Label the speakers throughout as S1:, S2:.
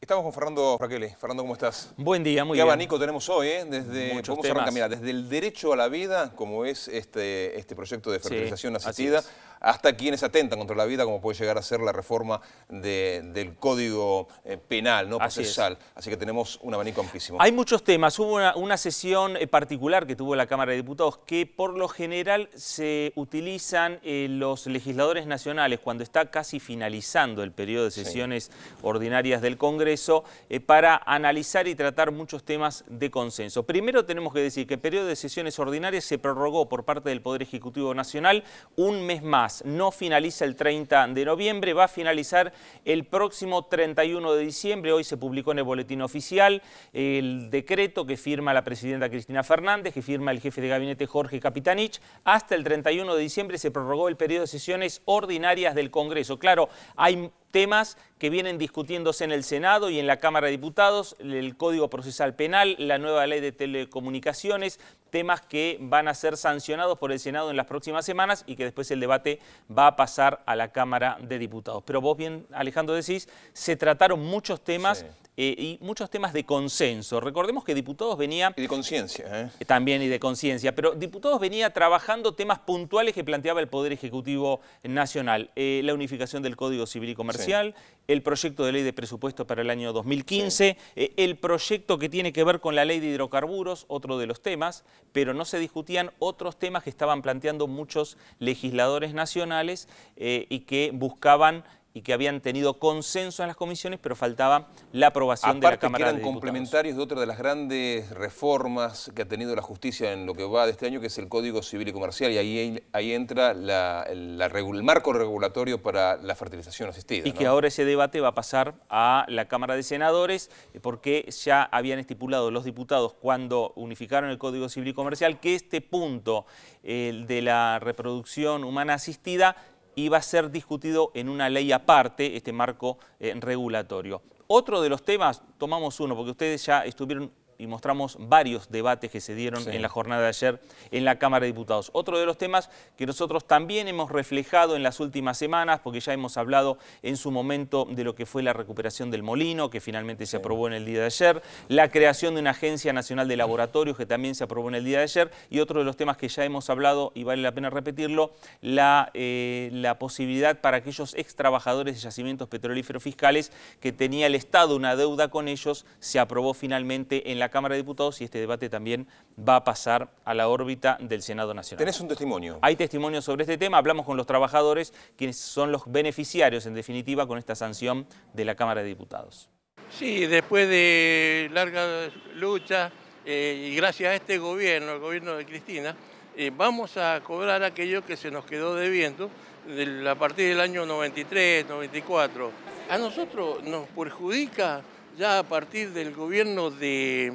S1: Estamos con Fernando Raquel, Fernando, ¿cómo estás?
S2: Buen día, muy bien. Qué abanico
S1: tenemos hoy, ¿eh? Desde, Muchos desde el derecho a la vida, como es este, este proyecto de fertilización asistida, hasta quienes atentan contra la vida, como puede llegar a ser la reforma del Código eh, Penal, ¿no? Procesal. Así, que tenemos un abanico amplísimo. Hay
S2: muchos temas. Hubo una, sesión eh, particular que tuvo la Cámara de Diputados que por lo general se utilizan los legisladores nacionales cuando está casi finalizando el periodo de sesiones ordinarias del Congreso eso eh, para analizar y tratar muchos temas de consenso. Primero tenemos que decir que el periodo de sesiones ordinarias se prorrogó por parte del Poder Ejecutivo Nacional un mes más. No finaliza el 30 de noviembre, va a finalizar el próximo 31 de diciembre. Hoy se publicó en el Boletín Oficial eh, el decreto que firma la Presidenta Cristina Fernández, que firma el jefe de gabinete Jorge Capitanich. Hasta el 31 de diciembre se prorrogó el periodo de sesiones ordinarias del Congreso. Claro, hay temas que vienen discutiéndose en el Senado y en la Cámara de Diputados, el Código Procesal Penal, la nueva ley de telecomunicaciones, temas que van a ser sancionados por el Senado en las próximas semanas y que después el debate va a pasar a la Cámara de Diputados. Pero vos bien, Alejandro, decís, se trataron muchos temas eh, y muchos temas de consenso. Recordemos que Diputados venían. Y de conciencia. ¿eh? ¿eh? También y de conciencia, pero Diputados venía trabajando temas puntuales que planteaba el Poder Ejecutivo Nacional. Eh, la unificación del Código Civil y Comercial, el proyecto de ley de presupuesto para el año 2015, el proyecto que tiene que ver con la ley de hidrocarburos, otro de los temas pero no se discutían otros temas que estaban planteando muchos legisladores nacionales eh, y que buscaban y que habían tenido consenso en las comisiones, pero faltaba la aprobación de la Cámara de que eran
S1: complementarios de otra de las grandes reformas que ha tenido la justicia en lo que va de este año, que es el Código Civil y Comercial, y ahí, ahí entra el marco regulatorio para la fertilización asistida. Y que ahora
S2: ese debate va a pasar a la Cámara de Senadores, eh, porque ya habían estipulado los diputados cuando unificaron el Código Civil y Comercial que este punto, de la reproducción humana asistida, y va a ser discutido en una ley aparte, este marco eh, regulatorio. Otro de los temas, tomamos uno, porque ustedes ya estuvieron y mostramos varios debates que se dieron en la jornada de ayer en la Cámara de Diputados. Otro de los temas que nosotros también hemos reflejado en las últimas semanas, porque ya hemos hablado en su momento de lo que fue la recuperación del molino, que finalmente se aprobó en el día de ayer, la creación de una Agencia Nacional de Laboratorios, que también se aprobó en el día de ayer, y otro de los temas que ya hemos hablado, y vale la pena repetirlo, la, eh, la posibilidad para aquellos ex trabajadores de yacimientos petrolíferos fiscales que tenía el Estado una deuda con ellos, se aprobó finalmente en la Cámara de Diputados y este debate también va a pasar a la órbita del Senado Nacional. ¿Tenés un testimonio? Hay testimonio sobre este tema, hablamos con los trabajadores, quienes son los beneficiarios en definitiva con esta sanción de la Cámara de Diputados.
S3: Sí, después de largas luchas eh, y gracias a este gobierno, el gobierno de Cristina, eh, vamos a cobrar aquello que se nos quedó debiendo de, a partir del año 93, 94. A nosotros nos perjudica ya a partir del gobierno de,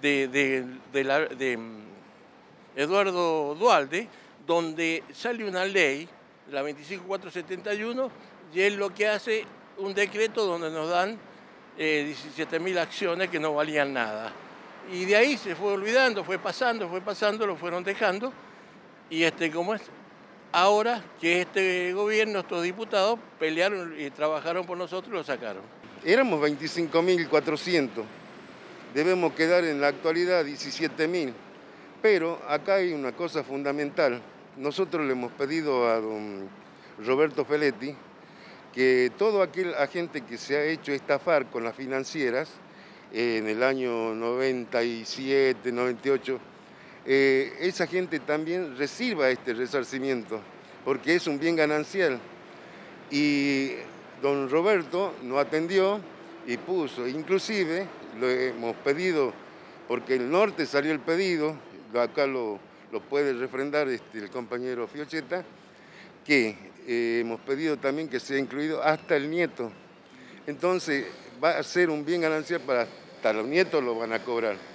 S3: mm, Eduardo Dualde, donde sale una ley, la 25471, y es lo que hace un decreto donde nos dan eh, 17.000 acciones que no valían nada. Y de ahí se fue olvidando, fue pasando, fue pasando, lo fueron dejando. Y este, como es, ahora que este gobierno, estos diputados, pelearon y trabajaron por nosotros y lo sacaron.
S4: Éramos 25.400, debemos quedar en la actualidad 17.000, pero acá hay una cosa fundamental. Nosotros le hemos pedido a don Roberto Feletti que todo aquel agente que se ha hecho estafar con las financieras en el año 97, 98, eh, esa gente también reciba este resarcimiento, porque es un bien ganancial. Y don Roberto no atendió y puso, inclusive lo hemos pedido, porque el norte salió el pedido, acá lo, puede refrendar este, el compañero Fiocheta, que eh, hemos pedido también que sea incluido hasta el nieto. Entonces va a ser un bien ganancial para hasta los nietos lo van a cobrar.